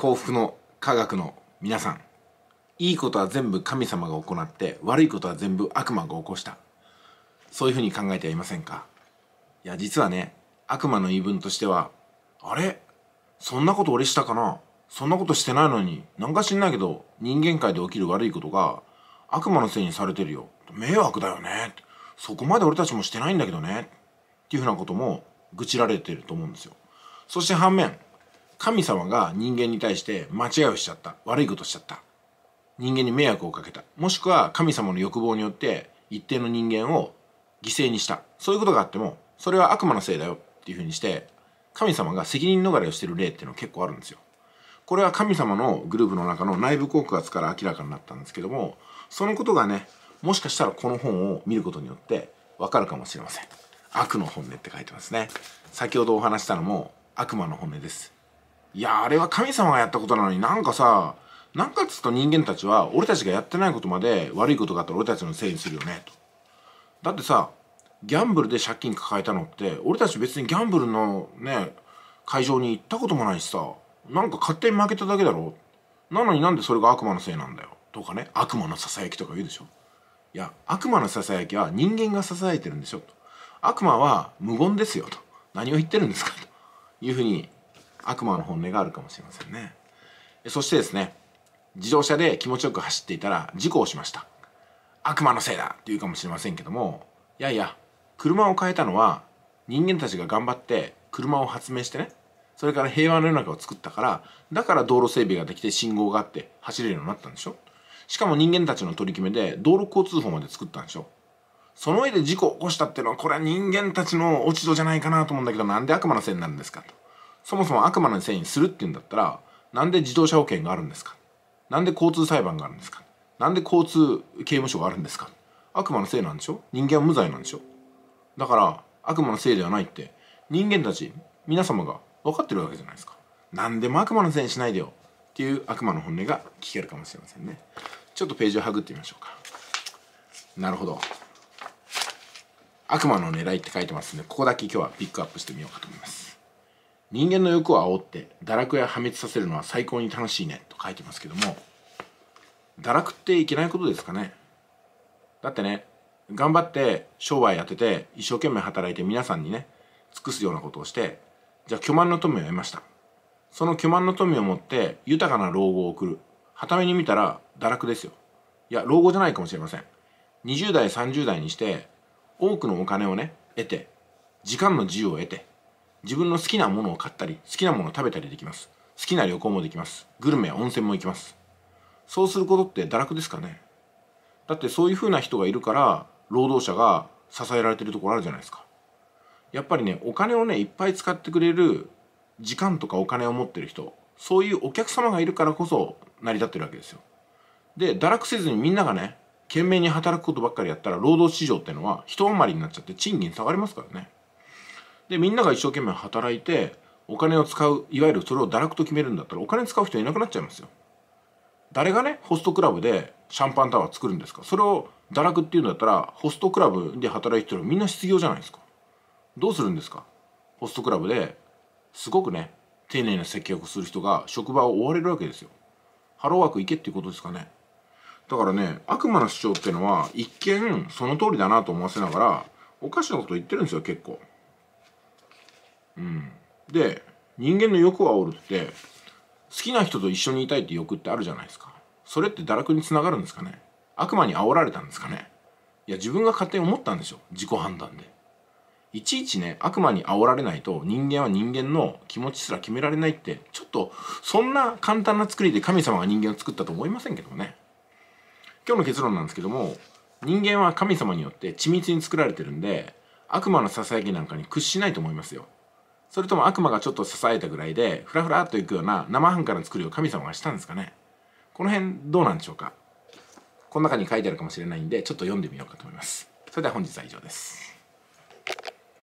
幸福の科学の皆さんいいことは全部神様が行って悪いことは全部悪魔が起こしたそういうふうに考えてはいませんかいや実はね悪魔の言い分としてはあれそんなこと俺したかなそんなことしてないのになんか知んないけど人間界で起きる悪いことが悪魔のせいにされてるよ迷惑だよねそこまで俺たちもしてないんだけどねっていうふうなことも愚痴られてると思うんですよそして反面神様が人間に対して間違いをしちゃった。悪いことしちゃった。人間に迷惑をかけた。もしくは神様の欲望によって一定の人間を犠牲にした。そういうことがあっても、それは悪魔のせいだよっていうふうにして、神様が責任逃れをしてる例っていうのは結構あるんですよ。これは神様のグループの中の内部告発から明らかになったんですけども、そのことがね、もしかしたらこの本を見ることによってわかるかもしれません。悪の本音って書いてますね。先ほどお話したのも悪魔の本音です。いやあれは神様がやったことなのになんかさなんかっつうと人間たちは俺たちがやってないことまで悪いことがあったら俺たちのせいにするよねと。だってさギャンブルで借金抱えたのって俺たち別にギャンブルのね会場に行ったこともないしさなんか勝手に負けただけだろなのになんでそれが悪魔のせいなんだよとかね悪魔のささやきとか言うでしょいや悪魔のささやきは人間がささやいてるんでしょと悪魔は無言ですよと何を言ってるんですかというふうに悪魔の本音があるかもしれませんねそしてですね自動車で気持ちよく走っていたら事故をしました悪魔のせいだって言うかもしれませんけどもいやいや車を変えたのは人間たちが頑張って車を発明してねそれから平和の世の中を作ったからだから道路整備ができて信号があって走れるようになったんでしょしかも人間たちの取り決めで道路交通法まで作ったんでしょその上で事故を起こしたっていうのはこれは人間たちの落ち度じゃないかなと思うんだけどなんで悪魔のせいになるんですかとそもそも悪魔のせいにするっていうんだったらなんで自動車保険があるんですかなんで交通裁判があるんですかなんで交通刑務所があるんですか悪魔のせいなんでしょ人間は無罪なんでしょだから悪魔のせいではないって人間たち皆様が分かってるわけじゃないですか何でも悪魔のせいにしないでよっていう悪魔の本音が聞けるかもしれませんねちょっとページをはぐってみましょうかなるほど悪魔の狙いって書いてますんでここだけ今日はピックアップしてみようかと思います人間の欲を煽って堕落や破滅させるのは最高に楽しいねと書いてますけども堕落っていけないことですかねだってね頑張って商売やってて一生懸命働いて皆さんにね尽くすようなことをしてじゃあ巨万の富を得ましたその巨万の富を持って豊かな老後を送るはために見たら堕落ですよいや老後じゃないかもしれません20代30代にして多くのお金をね得て時間の自由を得て自分の好きなものを買ったり好きなものを食べたりできます好きな旅行もできますグルメや温泉も行きますそうすることって堕落ですかねだってそういうふうな人がいるから労働者が支えられてるところあるじゃないですかやっぱりねお金をねいっぱい使ってくれる時間とかお金を持ってる人そういうお客様がいるからこそ成り立ってるわけですよで堕落せずにみんながね懸命に働くことばっかりやったら労働市場ってのは人余りになっちゃって賃金下がりますからねでみんなが一生懸命働いてお金を使ういわゆるそれを堕落と決めるんだったらお金使う人いなくなっちゃいますよ。誰がねホストクラブでシャンパンタワー作るんですかそれを堕落っていうんだったらホストクラブで働いてるみんな失業じゃないですかどうするんですかホストクラブですごくね丁寧な接客をする人が職場を追われるわけですよハローワーク行けっていうことですかねだからね悪魔の主張っていうのは一見その通りだなと思わせながらおかしなこと言ってるんですよ結構うん、で人間の欲をおるって好きな人と一緒にいたいって欲ってあるじゃないですかそれって堕落につながるんですかね悪魔に煽られたんですかねいや自分が勝手に思ったんでしょ自己判断でいちいちね悪魔に煽られないと人間は人間の気持ちすら決められないってちょっとそんな簡単な作りで神様が人間を作ったと思いませんけどもね今日の結論なんですけども人間は神様によって緻密に作られてるんで悪魔のささやきなんかに屈しないと思いますよそれとも悪魔がちょっと支えたぐらいでフラフラっといくような生半可な作りを神様がしたんですかねこの辺どうなんでしょうかこの中に書いてあるかもしれないんでちょっと読んでみようかと思いますそれでは本日は以上です